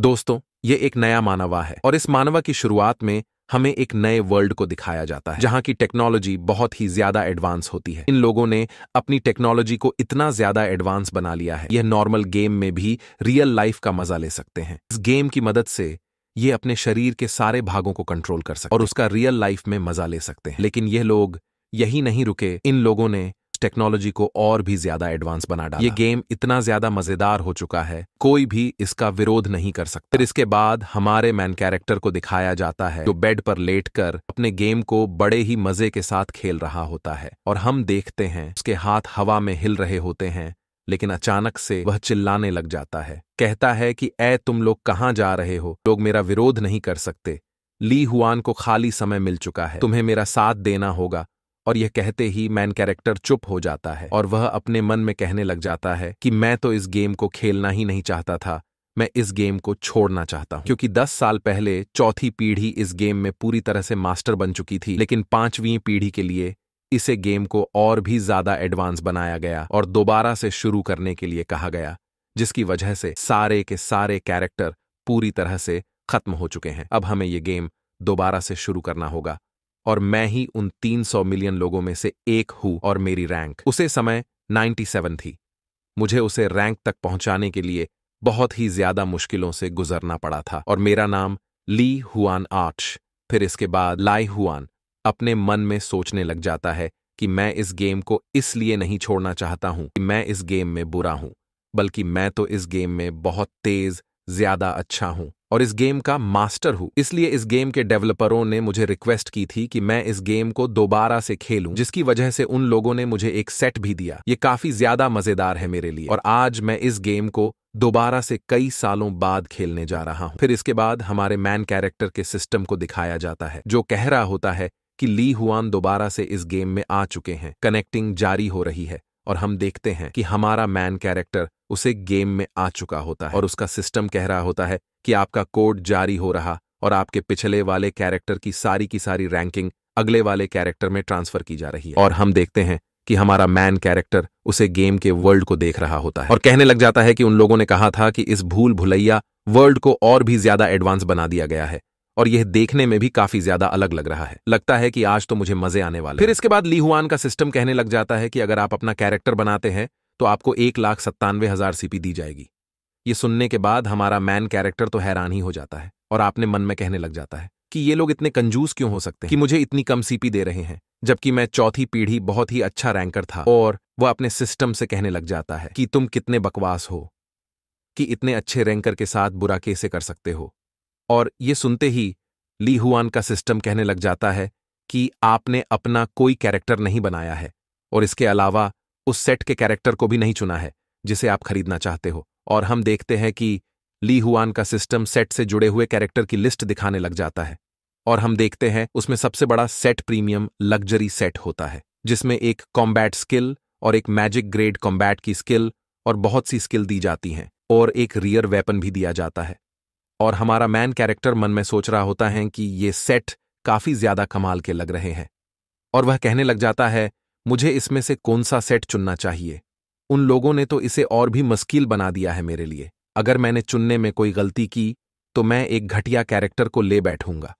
दोस्तों ये एक नया मानवा है और इस मानवा की शुरुआत में हमें एक नए वर्ल्ड को दिखाया जाता है जहां की टेक्नोलॉजी बहुत ही ज्यादा एडवांस होती है इन लोगों ने अपनी टेक्नोलॉजी को इतना ज्यादा एडवांस बना लिया है यह नॉर्मल गेम में भी रियल लाइफ का मजा ले सकते हैं इस गेम की मदद से ये अपने शरीर के सारे भागों को कंट्रोल कर सकते और उसका रियल लाइफ में मजा ले सकते हैं लेकिन यह लोग यही नहीं रुके इन लोगों ने टेक्नोलॉजी को और भी ज्यादा एडवांस बना डाला ये गेम इतना ज्यादा मजेदार हो चुका है कोई भी इसका विरोध नहीं कर सकता फिर इसके बाद हमारे मैन कैरेक्टर को दिखाया जाता है जो बेड पर लेट कर अपने गेम को बड़े ही मजे के साथ खेल रहा होता है और हम देखते हैं उसके हाथ हवा में हिल रहे होते हैं लेकिन अचानक से वह चिल्लाने लग जाता है कहता है कि ऐ तुम लोग कहाँ जा रहे हो लोग मेरा विरोध नहीं कर सकते ली हुआन को खाली समय मिल चुका है तुम्हें मेरा साथ देना होगा और यह कहते ही मैन कैरेक्टर चुप हो जाता है और वह अपने मन में कहने लग जाता है कि मैं तो इस गेम को खेलना ही नहीं चाहता था मैं इस गेम को छोड़ना चाहता हूं क्योंकि 10 साल पहले चौथी पीढ़ी इस गेम में पूरी तरह से मास्टर बन चुकी थी लेकिन पांचवीं पीढ़ी के लिए इसे गेम को और भी ज्यादा एडवांस बनाया गया और दोबारा से शुरू करने के लिए कहा गया जिसकी वजह से सारे के सारे कैरेक्टर पूरी तरह से खत्म हो चुके हैं अब हमें यह गेम दोबारा से शुरू करना होगा और मैं ही उन 300 मिलियन लोगों में से एक हूं और मेरी रैंक उसे समय 97 थी मुझे उसे रैंक तक पहुंचाने के लिए बहुत ही ज्यादा मुश्किलों से गुजरना पड़ा था और मेरा नाम ली हुआन आर्च फिर इसके बाद लाई हुआन अपने मन में सोचने लग जाता है कि मैं इस गेम को इसलिए नहीं छोड़ना चाहता हूं कि मैं इस गेम में बुरा हूं बल्कि मैं तो इस गेम में बहुत तेज ज्यादा अच्छा हूं और इस गेम का मास्टर हूं इसलिए इस गेम के डेवलपरों ने मुझे रिक्वेस्ट की थी कि मैं इस गेम को दोबारा से खेलूं जिसकी वजह से उन लोगों ने मुझे एक सेट भी दिया ये काफी ज्यादा मजेदार है मेरे लिए और आज मैं इस गेम को दोबारा से कई सालों बाद खेलने जा रहा हूं फिर इसके बाद हमारे मैन कैरेक्टर के सिस्टम को दिखाया जाता है जो कह रहा होता है कि ली हुआन दोबारा से इस गेम में आ चुके हैं कनेक्टिंग जारी हो रही है और हम देखते हैं कि हमारा मैन कैरेक्टर उसे गेम में आ चुका होता है और उसका सिस्टम कह रहा होता है कि आपका कोड जारी हो रहा और आपके पिछले वाले कैरेक्टर की सारी की सारी रैंकिंग अगले वाले कैरेक्टर में ट्रांसफर की जा रही है और हम देखते हैं कि हमारा मैन कैरेक्टर उसे गेम के वर्ल्ड को देख रहा होता है और कहने लग जाता है कि उन लोगों ने कहा था कि इस भूल भुलैया वर्ल्ड को और भी ज्यादा एडवांस बना दिया गया है और यह देखने में भी काफी ज्यादा अलग लग रहा है लगता है कि आज तो मुझे मजे आने वाले फिर इसके बाद लीहुआन का सिस्टम कहने लग जाता है कि अगर आप अपना कैरेक्टर बनाते हैं तो आपको एक लाख सत्तानवे हजार सीपी दी जाएगी ये सुनने के बाद हमारा मैन कैरेक्टर तो हैरान ही हो जाता है और आपने मन में कहने लग जाता है कि ये लोग इतने कंजूस क्यों हो सकते हैं कि मुझे इतनी कम सीपी दे रहे हैं जबकि मैं चौथी पीढ़ी बहुत ही अच्छा रैंकर था और वह अपने सिस्टम से कहने लग जाता है कि तुम कितने बकवास हो कि इतने अच्छे रैंकर के साथ बुरा कैसे कर सकते हो और ये सुनते ही ली हुआन का सिस्टम कहने लग जाता है कि आपने अपना कोई कैरेक्टर नहीं बनाया है और इसके अलावा उस सेट के कैरेक्टर को भी नहीं चुना है जिसे आप खरीदना चाहते हो और हम देखते हैं कि ली हुआन का सिस्टम सेट से जुड़े हुए कैरेक्टर की लिस्ट दिखाने लग जाता है और हम देखते हैं उसमें सबसे बड़ा सेट प्रीमियम लग्जरी सेट होता है जिसमें एक कॉम्बैट स्किल और एक मैजिक ग्रेड कॉम्बैट की स्किल और बहुत सी स्किल दी जाती हैं और एक रियर वेपन भी दिया जाता है और हमारा मैन कैरेक्टर मन में सोच रहा होता है कि ये सेट काफी ज्यादा कमाल के लग रहे हैं और वह कहने लग जाता है मुझे इसमें से कौन सा सेट चुनना चाहिए उन लोगों ने तो इसे और भी मस्किल बना दिया है मेरे लिए अगर मैंने चुनने में कोई गलती की तो मैं एक घटिया कैरेक्टर को ले बैठूंगा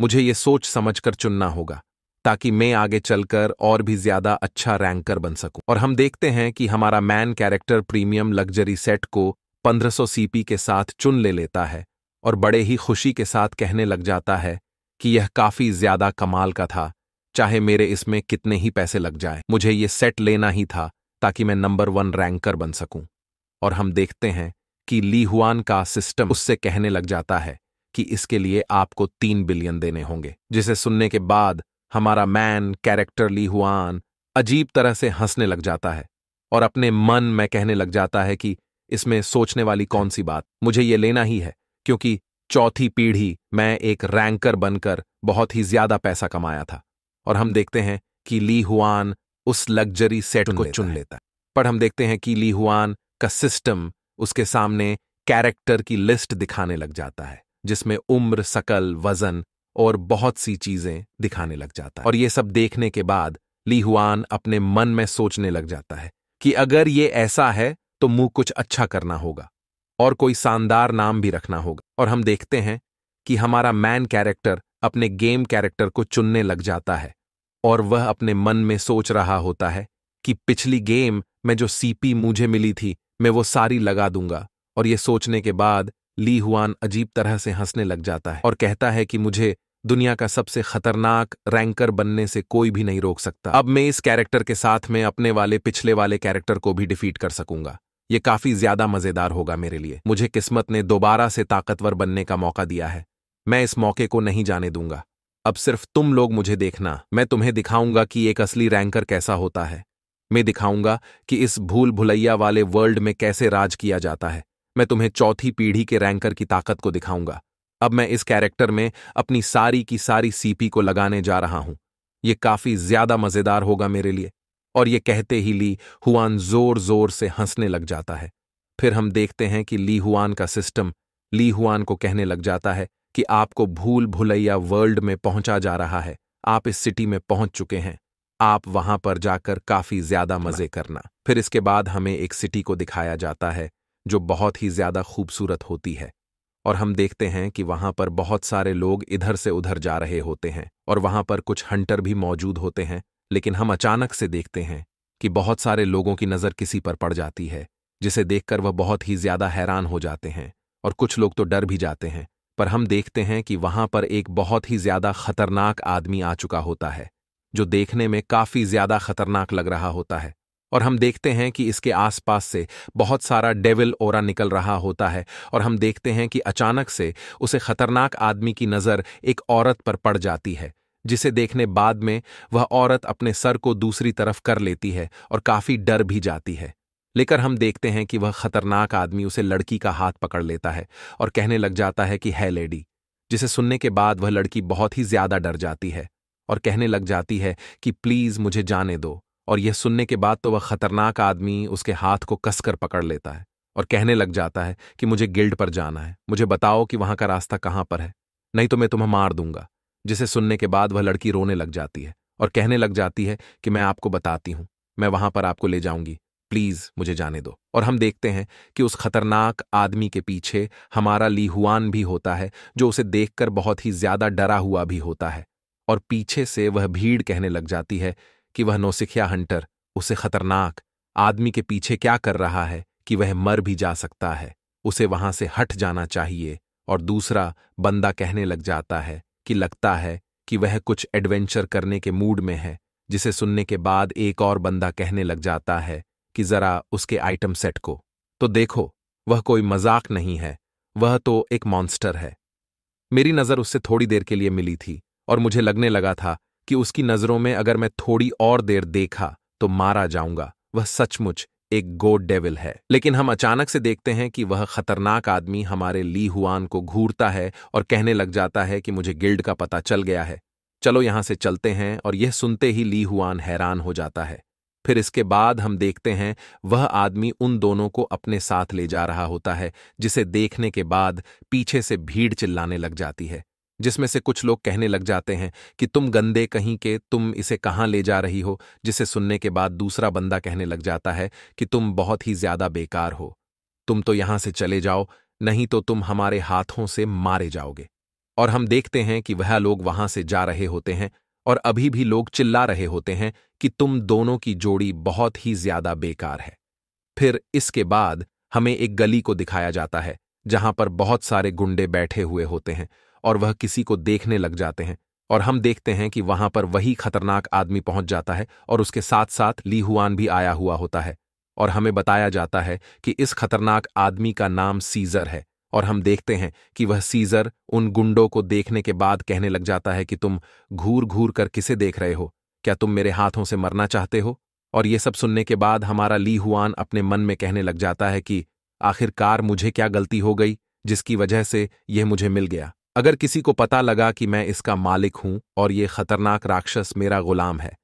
मुझे ये सोच समझकर चुनना होगा ताकि मैं आगे चलकर और भी ज्यादा अच्छा रैंकर बन सकूं और हम देखते हैं कि हमारा main character premium luxury set को 1500 सीपी के साथ चुन ले लेता है और बड़े ही खुशी के साथ कहने लग जाता है कि यह काफी ज्यादा कमाल का था चाहे मेरे इसमें कितने ही पैसे लग जाए मुझे ये सेट लेना ही था ताकि मैं नंबर वन रैंकर बन सकूं और हम देखते हैं कि ली हुआन का सिस्टम उससे कहने लग जाता है कि इसके लिए आपको तीन बिलियन देने होंगे जिसे सुनने के बाद हमारा मैन कैरेक्टर ली हुआन अजीब तरह से हंसने लग जाता है और अपने मन में कहने लग जाता है कि इसमें सोचने वाली कौन सी बात मुझे ये लेना ही है क्योंकि चौथी पीढ़ी मैं एक रैंकर बनकर बहुत ही ज्यादा पैसा कमाया था और हम देखते हैं कि ली हुआन उस लग्जरी सेट को चुन लेता है पर हम देखते हैं कि ली हुआन का सिस्टम उसके सामने कैरेक्टर की लिस्ट दिखाने लग जाता है जिसमें उम्र शकल वजन और बहुत सी चीजें दिखाने लग जाता है और ये सब देखने के बाद ली हुआन अपने मन में सोचने लग जाता है कि अगर ये ऐसा है तो मुंह कुछ अच्छा करना होगा और कोई शानदार नाम भी रखना होगा और हम देखते हैं कि हमारा मैन कैरेक्टर अपने गेम कैरेक्टर को चुनने लग जाता है और वह अपने मन में सोच रहा होता है कि पिछली गेम में जो सीपी मुझे मिली थी मैं वो सारी लगा दूंगा और ये सोचने के बाद ली हुआन अजीब तरह से हंसने लग जाता है और कहता है कि मुझे दुनिया का सबसे खतरनाक रैंकर बनने से कोई भी नहीं रोक सकता अब मैं इस कैरेक्टर के साथ में अपने वाले पिछले वाले कैरेक्टर को भी डिफीट कर सकूंगा ये काफी ज्यादा मजेदार होगा मेरे लिए मुझे किस्मत ने दोबारा से ताकतवर बनने का मौका दिया है मैं इस मौके को नहीं जाने दूंगा अब सिर्फ तुम लोग मुझे देखना मैं तुम्हें दिखाऊंगा कि एक असली रैंकर कैसा होता है मैं दिखाऊंगा कि इस भूल भुलैया वाले वर्ल्ड में कैसे राज किया जाता है मैं तुम्हें चौथी पीढ़ी के रैंकर की ताकत को दिखाऊंगा अब मैं इस कैरेक्टर में अपनी सारी की सारी सीपी को लगाने जा रहा हूं ये काफी ज्यादा मजेदार होगा मेरे लिए और ये कहते ही ली हुआन जोर जोर से हंसने लग जाता है फिर हम देखते हैं कि ली हुआन का सिस्टम ली हुआन को कहने लग जाता है कि आपको भूल भुलैया वर्ल्ड में पहुंचा जा रहा है आप इस सिटी में पहुंच चुके हैं आप वहां पर जाकर काफी ज्यादा मजे करना फिर इसके बाद हमें एक सिटी को दिखाया जाता है जो बहुत ही ज्यादा खूबसूरत होती है और हम देखते हैं कि वहां पर बहुत सारे लोग इधर से उधर जा रहे होते हैं और वहां पर कुछ हंटर भी मौजूद होते हैं लेकिन हम अचानक से देखते हैं कि बहुत सारे लोगों की नज़र किसी पर पड़ जाती है जिसे देखकर वह बहुत ही ज्यादा हैरान हो जाते हैं और कुछ लोग तो डर भी जाते हैं पर हम देखते हैं कि वहां पर एक बहुत ही ज्यादा खतरनाक आदमी आ चुका होता है जो देखने में काफी ज्यादा खतरनाक लग रहा होता है और हम देखते हैं कि इसके आसपास से बहुत सारा डेविल ओरा निकल रहा होता है और हम देखते हैं कि अचानक से उसे खतरनाक आदमी की नज़र एक औरत पर पड़ जाती है जिसे देखने बाद में वह औरत अपने सर को दूसरी तरफ कर लेती है और काफ़ी डर भी जाती है लेकर हम देखते हैं कि वह खतरनाक आदमी उसे लड़की का हाथ पकड़ लेता है और कहने लग जाता है कि है लेडी जिसे सुनने के बाद वह लड़की बहुत ही ज्यादा डर जाती है और कहने लग जाती है कि प्लीज मुझे जाने दो और यह सुनने के बाद तो वह खतरनाक आदमी उसके हाथ को कसकर पकड़ लेता है और कहने लग जाता है कि मुझे गिल्ड पर जाना है मुझे बताओ कि वहां का रास्ता कहाँ पर है नहीं तो मैं तुम्हें मार दूंगा जिसे सुनने के बाद वह लड़की रोने लग जाती है और कहने लग जाती है कि मैं आपको बताती हूं मैं वहां पर आपको ले जाऊंगी प्लीज मुझे जाने दो और हम देखते हैं कि उस खतरनाक आदमी के पीछे हमारा लीहुआन भी होता है जो उसे देखकर बहुत ही ज्यादा डरा हुआ भी होता है और पीछे से वह भीड़ कहने लग जाती है कि वह नौसिखिया हंटर उसे खतरनाक आदमी के पीछे क्या कर रहा है कि वह मर भी जा सकता है उसे वहां से हट जाना चाहिए और दूसरा बंदा कहने लग जाता है कि लगता है कि वह कुछ एडवेंचर करने के मूड में है जिसे सुनने के बाद एक और बंदा कहने लग जाता है कि जरा उसके आइटम सेट को तो देखो वह कोई मजाक नहीं है वह तो एक मॉन्स्टर है मेरी नज़र उससे थोड़ी देर के लिए मिली थी और मुझे लगने लगा था कि उसकी नज़रों में अगर मैं थोड़ी और देर देखा तो मारा जाऊंगा वह सचमुच एक गोड डेविल है लेकिन हम अचानक से देखते हैं कि वह खतरनाक आदमी हमारे ली हुआन को घूरता है और कहने लग जाता है कि मुझे गिल्ड का पता चल गया है चलो यहां से चलते हैं और यह सुनते ही ली हुआन हैरान हो जाता है फिर इसके बाद हम देखते हैं वह आदमी उन दोनों को अपने साथ ले जा रहा होता है जिसे देखने के बाद पीछे से भीड़ चिल्लाने लग जाती है जिसमें से कुछ लोग कहने लग जाते हैं कि तुम गंदे कहीं के तुम इसे कहां ले जा रही हो जिसे सुनने के बाद दूसरा बंदा कहने लग जाता है कि तुम बहुत ही ज्यादा बेकार हो तुम तो यहां से चले जाओ नहीं तो तुम हमारे हाथों से मारे जाओगे और हम देखते हैं कि वह लोग वहां से जा रहे होते हैं और अभी भी लोग चिल्ला रहे होते हैं कि तुम दोनों की जोड़ी बहुत ही ज्यादा बेकार है फिर इसके बाद हमें एक गली को दिखाया जाता है जहां पर बहुत सारे गुंडे बैठे हुए होते हैं और वह किसी को देखने लग जाते हैं और हम देखते हैं कि वहां पर वही खतरनाक आदमी पहुंच जाता है और उसके साथ साथ लीहुआन भी आया हुआ होता है और हमें बताया जाता है कि इस खतरनाक आदमी का नाम सीजर है और हम देखते हैं कि वह सीजर उन गुंडों को देखने के बाद कहने लग जाता है कि तुम घूर घूर कर किसे देख रहे हो क्या तुम मेरे हाथों से मरना चाहते हो और ये सब सुनने के बाद हमारा ली हुआन अपने मन में कहने लग जाता है कि आखिरकार मुझे क्या गलती हो गई जिसकी वजह से यह मुझे मिल गया अगर किसी को पता लगा कि मैं इसका मालिक हूं और ये खतरनाक राक्षस मेरा गुलाम है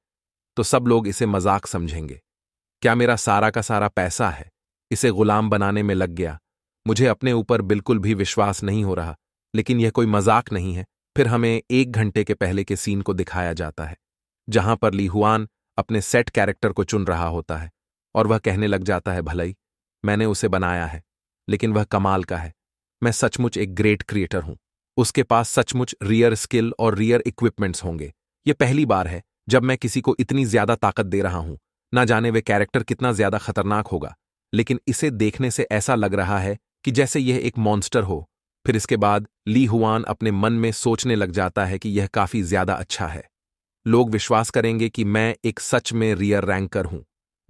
तो सब लोग इसे मजाक समझेंगे क्या मेरा सारा का सारा पैसा है इसे गुलाम बनाने में लग गया मुझे अपने ऊपर बिल्कुल भी विश्वास नहीं हो रहा लेकिन यह कोई मजाक नहीं है फिर हमें एक घंटे के पहले के सीन को दिखाया जाता है जहां पर लीहुआन अपने सेट कैरेक्टर को चुन रहा होता है और वह कहने लग जाता है भलाई मैंने उसे बनाया है लेकिन वह कमाल का है मैं सचमुच एक ग्रेट क्रिएटर हूं उसके पास सचमुच रियर स्किल और रियर इक्विपमेंट्स होंगे यह पहली बार है जब मैं किसी को इतनी ज्यादा ताकत दे रहा हूं ना जाने वे कैरेक्टर कितना ज्यादा खतरनाक होगा लेकिन इसे देखने से ऐसा लग रहा है कि जैसे यह एक मॉन्स्टर हो फिर इसके बाद ली हुआन अपने मन में सोचने लग जाता है कि यह काफी ज्यादा अच्छा है लोग विश्वास करेंगे कि मैं एक सच में रियर रैंकर हूं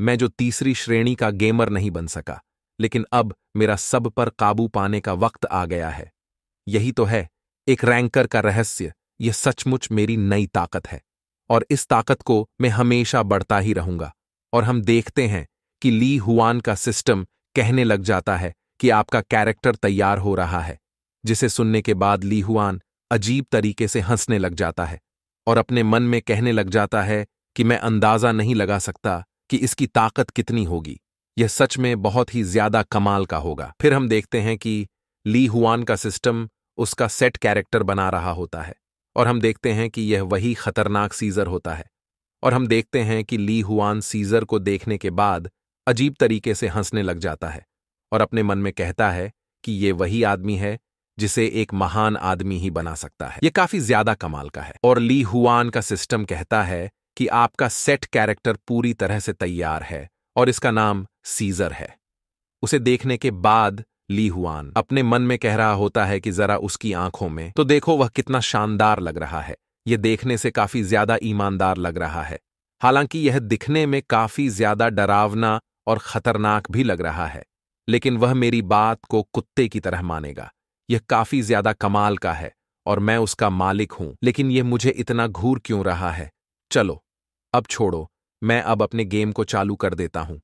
मैं जो तीसरी श्रेणी का गेमर नहीं बन सका लेकिन अब मेरा सब पर काबू पाने का वक्त आ गया है यही तो है एक रैंकर का रहस्य यह सचमुच मेरी नई ताकत है और इस ताकत को मैं हमेशा बढ़ता ही रहूंगा और हम देखते हैं कि ली हुआन का सिस्टम कहने लग जाता है कि आपका कैरेक्टर तैयार हो रहा है जिसे सुनने के बाद ली हुआन अजीब तरीके से हंसने लग जाता है और अपने मन में कहने लग जाता है कि मैं अंदाजा नहीं लगा सकता कि इसकी ताकत कितनी होगी यह सच में बहुत ही ज्यादा कमाल का होगा फिर हम देखते हैं कि ली हुआन का सिस्टम उसका सेट कैरेक्टर बना रहा होता है और हम देखते हैं कि यह वही खतरनाक सीजर होता है और हम देखते हैं कि ली हुआन सीजर को देखने के बाद अजीब तरीके से हंसने लग जाता है और अपने मन में कहता है कि ये वही आदमी है जिसे एक महान आदमी ही बना सकता है ये काफी ज्यादा कमाल का है और ली हुआन का सिस्टम कहता है कि आपका सेट कैरेक्टर पूरी तरह से तैयार है और इसका नाम सीजर है उसे देखने के बाद ली हुआन अपने मन में कह रहा होता है कि जरा उसकी आंखों में तो देखो वह कितना शानदार लग रहा है यह देखने से काफी ज्यादा ईमानदार लग रहा है हालांकि यह दिखने में काफी ज्यादा डरावना और खतरनाक भी लग रहा है लेकिन वह मेरी बात को कुत्ते की तरह मानेगा यह काफी ज्यादा कमाल का है और मैं उसका मालिक हूं लेकिन यह मुझे इतना घूर क्यों रहा है चलो अब छोड़ो मैं अब अपने गेम को चालू कर देता हूं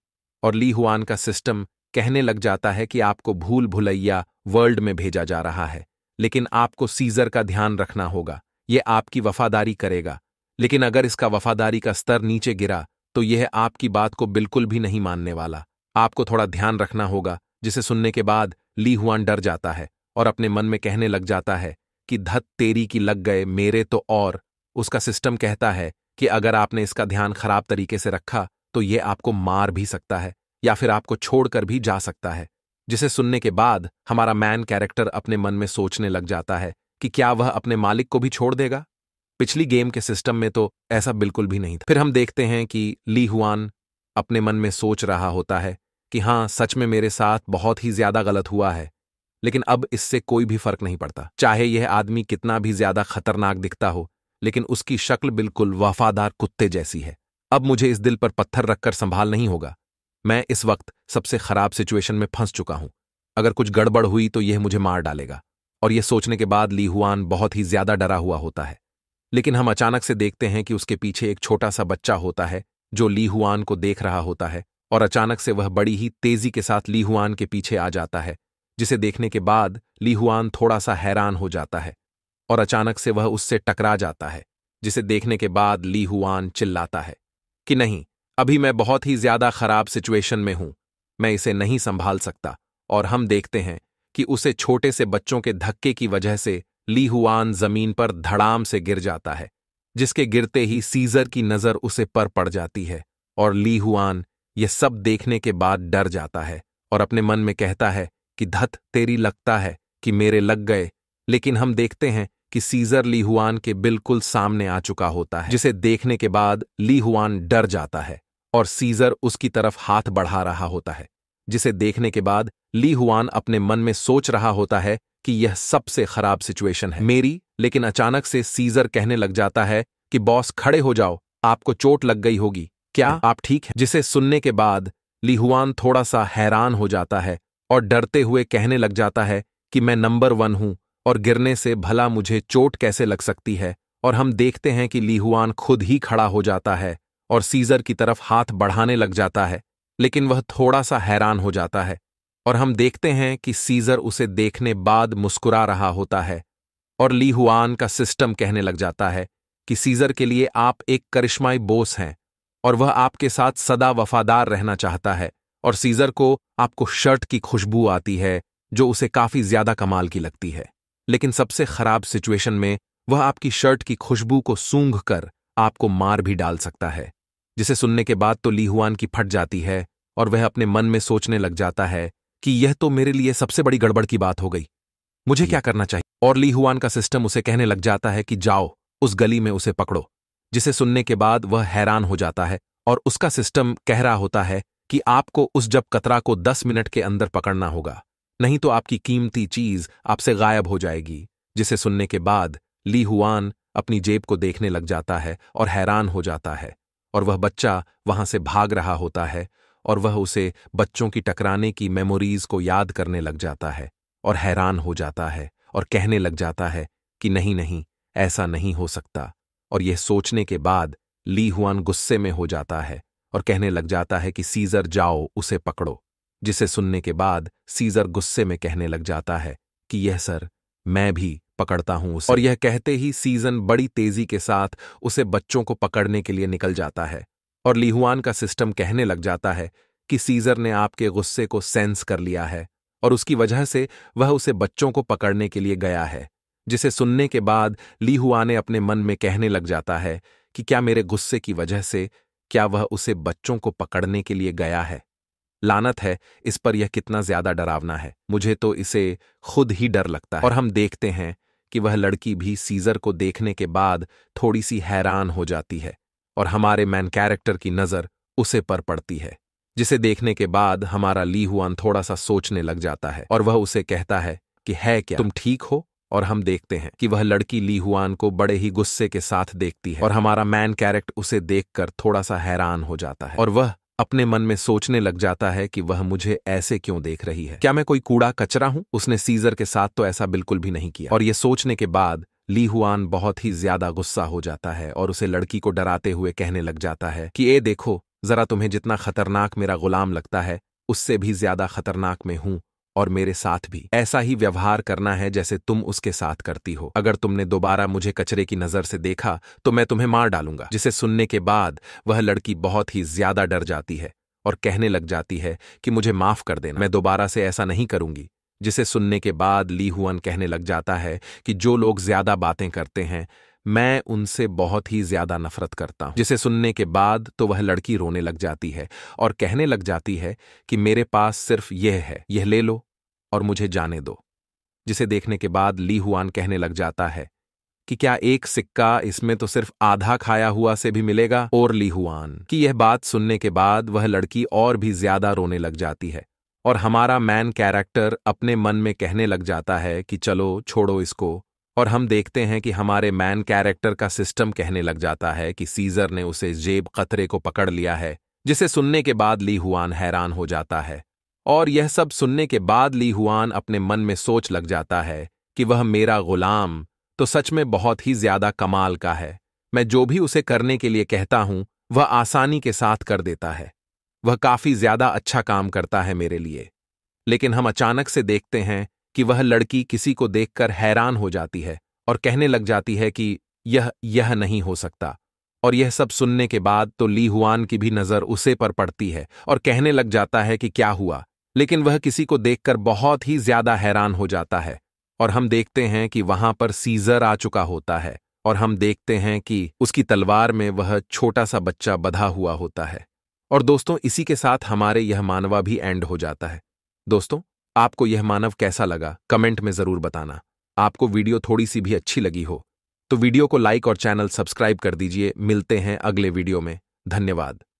और ली हुआन का सिस्टम कहने लग जाता है कि आपको भूल भुलैया वर्ल्ड में भेजा जा रहा है लेकिन आपको सीजर का ध्यान रखना होगा यह आपकी वफादारी करेगा लेकिन अगर इसका वफादारी का स्तर नीचे गिरा तो यह आपकी बात को बिल्कुल भी नहीं मानने वाला आपको थोड़ा ध्यान रखना होगा जिसे सुनने के बाद ली हुआन डर जाता है और अपने मन में कहने लग जाता है कि धत तेरी की लग गए मेरे तो और उसका सिस्टम कहता है कि अगर आपने इसका ध्यान खराब तरीके से रखा तो ये आपको मार भी सकता है या फिर आपको छोड़कर भी जा सकता है जिसे सुनने के बाद हमारा मैन कैरेक्टर अपने मन में सोचने लग जाता है कि क्या वह अपने मालिक को भी छोड़ देगा पिछली गेम के सिस्टम में तो ऐसा बिल्कुल भी नहीं था फिर हम देखते हैं कि ली हुआन अपने मन में सोच रहा होता है कि हाँ सच में मेरे साथ बहुत ही ज्यादा गलत हुआ है लेकिन अब इससे कोई भी फर्क नहीं पड़ता चाहे यह आदमी कितना भी ज्यादा खतरनाक दिखता हो लेकिन उसकी शक्ल बिल्कुल वफादार कुत्ते जैसी है अब मुझे इस दिल पर पत्थर रखकर संभाल नहीं होगा मैं इस वक्त सबसे खराब सिचुएशन में फंस चुका हूं अगर कुछ गड़बड़ हुई तो यह मुझे मार डालेगा और यह सोचने के बाद ली हुआन बहुत ही ज्यादा डरा हुआ होता है लेकिन हम अचानक से देखते हैं कि उसके पीछे एक छोटा सा बच्चा होता है जो ली हुआन को देख रहा होता है और अचानक से वह बड़ी ही तेजी के साथ ली हुआन के पीछे आ जाता है जिसे देखने के बाद लीहुआन थोड़ा सा हैरान हो जाता है और अचानक से वह उससे टकरा जाता है जिसे देखने के बाद लीहुआन चिल्लाता है कि नहीं अभी मैं बहुत ही ज्यादा खराब सिचुएशन में हूं मैं इसे नहीं संभाल सकता और हम देखते हैं कि उसे छोटे से बच्चों के धक्के की वजह से लीहुआन जमीन पर धड़ाम से गिर जाता है जिसके गिरते ही सीजर की नजर उसे पर पड़ जाती है और लीहुआन यह सब देखने के बाद डर जाता है और अपने मन में कहता है कि धत तेरी लगता है कि मेरे लग गए लेकिन हम देखते हैं कि सीजर लीहुआन के बिल्कुल सामने आ चुका होता है जिसे देखने के बाद लीहुआन डर जाता है और सीजर उसकी तरफ हाथ बढ़ा रहा होता है जिसे देखने के बाद ली हुआन अपने मन में सोच रहा होता है कि यह सबसे खराब सिचुएशन है मेरी लेकिन अचानक से सीजर कहने लग जाता है कि बॉस खड़े हो जाओ आपको चोट लग गई होगी क्या आप ठीक हैं जिसे सुनने के बाद लिहुआन थोड़ा सा हैरान हो जाता है और डरते हुए कहने लग जाता है कि मैं नंबर वन हूं और गिरने से भला मुझे चोट कैसे लग सकती है और हम देखते हैं कि लीहुआन खुद ही खड़ा हो जाता है और सीजर की तरफ हाथ बढ़ाने लग जाता है लेकिन वह थोड़ा सा हैरान हो जाता है और हम देखते हैं कि सीजर उसे देखने बाद मुस्कुरा रहा होता है और लीहुआन का सिस्टम कहने लग जाता है कि सीजर के लिए आप एक करिश्माई बोस हैं और वह आपके साथ सदा वफादार रहना चाहता है और सीजर को आपको शर्ट की खुशबू आती है जो उसे काफी ज्यादा कमाल की लगती है लेकिन सबसे खराब सिचुएशन में वह आपकी शर्ट की खुशबू को सूंघ कर आपको मार भी डाल सकता है जिसे सुनने के बाद तो लीहुआन की फट जाती है और वह अपने मन में सोचने लग जाता है कि यह तो मेरे लिए सबसे बड़ी गड़बड़ की बात हो गई मुझे क्या करना चाहिए और लीहुआन का सिस्टम उसे कहने लग जाता है कि जाओ उस गली में उसे पकड़ो जिसे सुनने के बाद वह हैरान हो जाता है और उसका सिस्टम कह रहा होता है कि आपको उस जब कतरा को दस मिनट के अंदर पकड़ना होगा नहीं तो आपकी कीमती चीज आपसे गायब हो जाएगी जिसे सुनने के बाद ली हुआन अपनी जेब को देखने लग जाता है और हैरान हो जाता है और वह बच्चा वहां से भाग रहा होता है और वह उसे बच्चों की टकराने की मेमोरीज को याद करने लग जाता है और हैरान हो जाता है और कहने लग जाता है कि नहीं नहीं ऐसा नहीं हो सकता और यह सोचने के बाद ली हुआन गुस्से में हो जाता है और कहने लग जाता है कि सीजर जाओ उसे पकड़ो जिसे सुनने के बाद सीजर गुस्से में कहने लग जाता है कि यह सर मैं भी पकड़ता हूं उसे और यह कहते ही सीजन बड़ी तेजी के साथ उसे बच्चों को पकड़ने के लिए निकल जाता है और लिहुआन का सिस्टम कहने लग जाता है कि सीजर ने आपके गुस्से को सेंस कर लिया है और उसकी वजह से वह उसे बच्चों को पकड़ने के लिए गया है जिसे सुनने के बाद लीहुआ ने अपने मन में कहने लग जाता है कि क्या मेरे गुस्से की वजह से क्या वह उसे बच्चों को पकड़ने के लिए गया है लानत है इस पर यह कितना ज्यादा डरावना है मुझे तो इसे खुद ही डर लगता है और हम देखते हैं कि वह लड़की भी सीजर को देखने के बाद थोड़ी सी हैरान हो जाती है और हमारे मैन कैरेक्टर की नज़र उसे पर पड़ती है जिसे देखने के बाद हमारा ली हुआन थोड़ा सा सोचने लग जाता है और वह उसे कहता है कि है क्या तुम ठीक हो और हम देखते हैं कि वह लड़की ली हुआन को बड़े ही गुस्से के साथ देखती है और हमारा मैन कैरेक्ट उसे देखकर थोड़ा सा हैरान हो जाता है और वह अपने मन में सोचने लग जाता है कि वह मुझे ऐसे क्यों देख रही है क्या मैं कोई कूड़ा कचरा हूं उसने सीजर के साथ तो ऐसा बिल्कुल भी नहीं किया और ये सोचने के बाद ली हुआन बहुत ही ज्यादा गुस्सा हो जाता है और उसे लड़की को डराते हुए कहने लग जाता है कि ए देखो जरा तुम्हें जितना खतरनाक मेरा गुलाम लगता है उससे भी ज्यादा खतरनाक में हूं और मेरे साथ भी ऐसा ही व्यवहार करना है जैसे तुम उसके साथ करती हो अगर तुमने दोबारा मुझे कचरे की नजर से देखा तो मैं तुम्हें मार डालूंगा जिसे सुनने के बाद वह लड़की बहुत ही ज्यादा डर जाती है और कहने लग जाती है कि मुझे माफ कर देना मैं दोबारा से ऐसा नहीं करूंगी जिसे सुनने के बाद ली हुअन कहने लग जाता है कि जो लोग ज्यादा बातें करते हैं मैं उनसे बहुत ही ज्यादा नफरत करता हूं जिसे सुनने के बाद तो वह लड़की रोने लग जाती है और कहने लग जाती है कि मेरे पास सिर्फ यह है यह ले लो और मुझे जाने दो जिसे देखने के बाद ली हुआन कहने लग जाता है कि क्या एक सिक्का इसमें तो सिर्फ आधा खाया हुआ से भी मिलेगा और ली हुआन की यह बात सुनने के बाद वह लड़की और भी ज्यादा रोने लग जाती है और हमारा मैन कैरेक्टर अपने मन में कहने लग जाता है कि चलो छोड़ो इसको और हम देखते हैं कि हमारे मैन कैरेक्टर का सिस्टम कहने लग जाता है कि सीजर ने उसे जेब कतरे को पकड़ लिया है जिसे सुनने के बाद ली हुआन हैरान हो जाता है और यह सब सुनने के बाद ली हुआन अपने मन में सोच लग जाता है कि वह मेरा गुलाम तो सच में बहुत ही ज्यादा कमाल का है मैं जो भी उसे करने के लिए कहता हूं वह आसानी के साथ कर देता है वह काफी ज्यादा अच्छा काम करता है मेरे लिए लेकिन हम अचानक से देखते हैं कि वह लड़की किसी को देखकर हैरान हो जाती है और कहने लग जाती है कि यह यह नहीं हो सकता और यह सब सुनने के बाद तो ली हुआन की भी नजर उसे पर पड़ती है और कहने लग जाता है कि क्या हुआ लेकिन वह किसी को देखकर बहुत ही ज्यादा हैरान हो जाता है और हम देखते हैं कि वहां पर सीजर आ चुका होता है और हम देखते हैं कि उसकी तलवार में वह छोटा सा बच्चा बधा हुआ होता है और दोस्तों इसी के साथ हमारे यह मानवा भी एंड हो जाता है दोस्तों आपको यह मानव कैसा लगा कमेंट में जरूर बताना आपको वीडियो थोड़ी सी भी अच्छी लगी हो तो वीडियो को लाइक और चैनल सब्सक्राइब कर दीजिए मिलते हैं अगले वीडियो में धन्यवाद